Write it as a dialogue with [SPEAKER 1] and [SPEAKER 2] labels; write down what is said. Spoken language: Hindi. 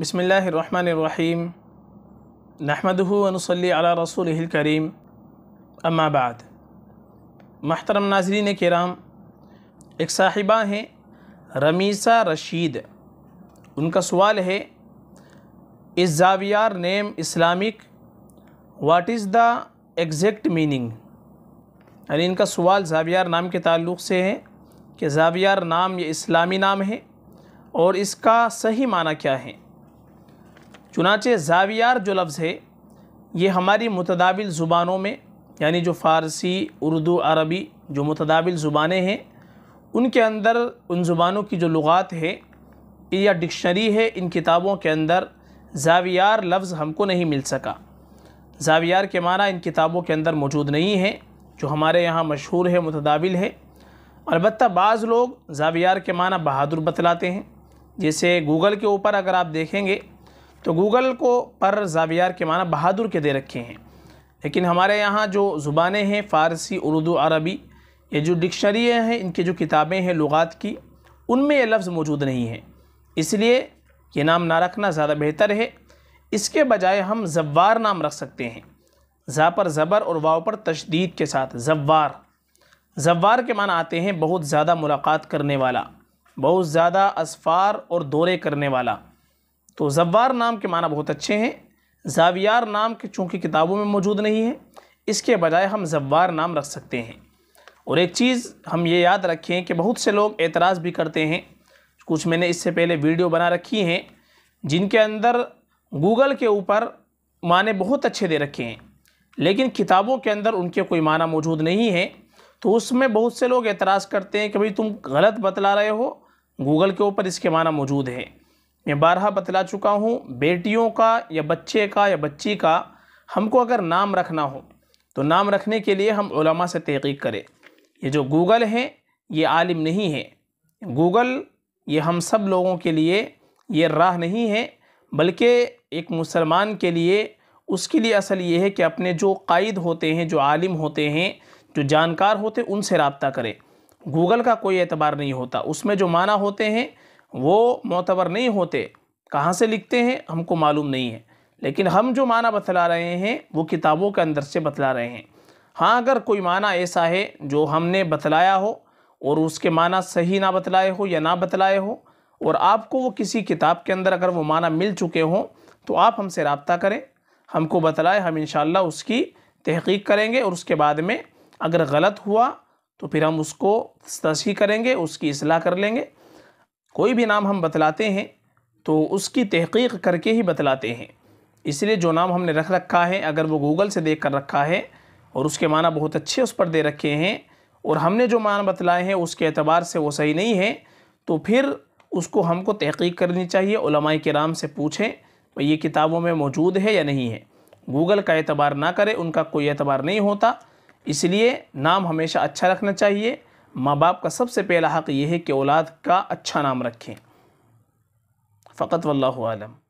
[SPEAKER 1] बसमीम नहमदनसली रसूल करीम अम्माबाद महतरम नाजरीन कराम एक साहिबा हैं रमीसा रशीद उनका सवाल है इस जावियार name Islamic what is the exact meaning यानी इनका सवाल जावियार नाम के ताल्लुक़ से है कि जावियार नाम ये इस्लामी नाम है और इसका सही माना क्या है चुनाचे जावियार जो लफ्ज़ है ये हमारी मुतदाबिल ज़ुबानों में यानी जो फ़ारसी उर्दू अरबी जो मुतदाबिल ज़ुबानें हैं उनके अंदर उन ज़ुबानों की जो लुगात है या डिक्शनरी है इन किताबों के अंदर जावियार लफ्ज़ हमको नहीं मिल सका जावियार के माना इन किताबों के अंदर मौजूद नहीं है जो हमारे यहाँ मशहूर है मुतदाबिल है अलबत् बाज़ लोग जावियार के माना बहादुर बतलाते हैं जैसे गूगल के ऊपर अगर आप देखेंगे तो गूगल को पर जावियार के माना बहादुर के दे रखे हैं लेकिन हमारे यहाँ जो ज़ुबानें हैं फ़ारसी उर्दू अरबी ये जो डिक्शनरी हैं इनकी जो किताबें हैं लुगात की उनमें ये लफ्ज़ मौजूद नहीं है इसलिए ये नाम ना रखना ज़्यादा बेहतर है इसके बजाय हम जब्वार नाम रख सकते हैं ज़ा पर ज़बर और वाव पर तशदीद के साथ जवार जब्वार के माना आते हैं बहुत ज़्यादा मुलाकात करने वाला बहुत ज़्यादा असफ़ार और दौरे करने वाला तो जब्वार नाम के माना बहुत अच्छे हैं जावियार नाम के चूँकि किताबों में मौजूद नहीं है इसके बजाय हम जब्वार नाम रख सकते हैं और एक चीज़ हम ये याद रखें कि बहुत से लोग एतराज़ भी करते हैं कुछ मैंने इससे पहले वीडियो बना रखी हैं जिनके अंदर गूगल के ऊपर माने बहुत अच्छे दे रखे हैं लेकिन किताबों के अंदर उनके कोई माना मौजूद नहीं है तो उसमें बहुत से लोग एतराज़ करते हैं कि भाई तुम गलत बतला रहे हो गूगल के ऊपर इसके माना मौजूद है मैं बारह बतला चुका हूँ बेटियों का या बच्चे का या बच्ची का हमको अगर नाम रखना हो तो नाम रखने के लिए हम उलमा से तहकीक करें ये जो गूगल है ये आलिम नहीं है गूगल ये हम सब लोगों के लिए ये राह नहीं है बल्कि एक मुसलमान के लिए उसके लिए असल ये है कि अपने जो कायद होते हैं जो आलिम होते हैं जो जानकार होते हैं उनसे रबता करें गूगल का कोई एतबार नहीं होता उसमें जो माना होते हैं वो मोतबर नहीं होते कहाँ से लिखते हैं हमको मालूम नहीं है लेकिन हम जो माना बतला रहे हैं वो किताबों के अंदर से बतला रहे हैं हाँ अगर कोई माना ऐसा है जो हमने बतलाया हो और उसके माना सही ना बतलाए हो या ना बतलाए हो और आपको वो किसी किताब के अंदर अगर वो माना मिल चुके हों तो आप हमसे रबता करें हमको बतलाएं हम इन उसकी तहकीक करेंगे और उसके बाद में अगर गलत हुआ तो फिर हम उसको तस्ही करेंगे उसकी असलाह कर लेंगे कोई भी नाम हम बतलाते हैं तो उसकी तहकीक करके ही बतलाते हैं इसलिए जो नाम हमने रख रखा है अगर वो गूगल से देख कर रखा है और उसके माना बहुत अच्छे उस पर दे रखे हैं और हमने जो मान बतलाए हैं उसके अतबार से वो सही नहीं है तो फिर उसको हमको तहकीक करनी चाहिए उलमाए कराम से पूछें भाई ये किताबों में मौजूद है या नहीं है गूगल का एतबार ना करें उनका कोई एतबार नहीं होता इसलिए नाम हमेशा अच्छा रखना चाहिए माँ बाप का सबसे पहला हक़ यह है कि औलाद का अच्छा नाम रखें फ़कत वल्लम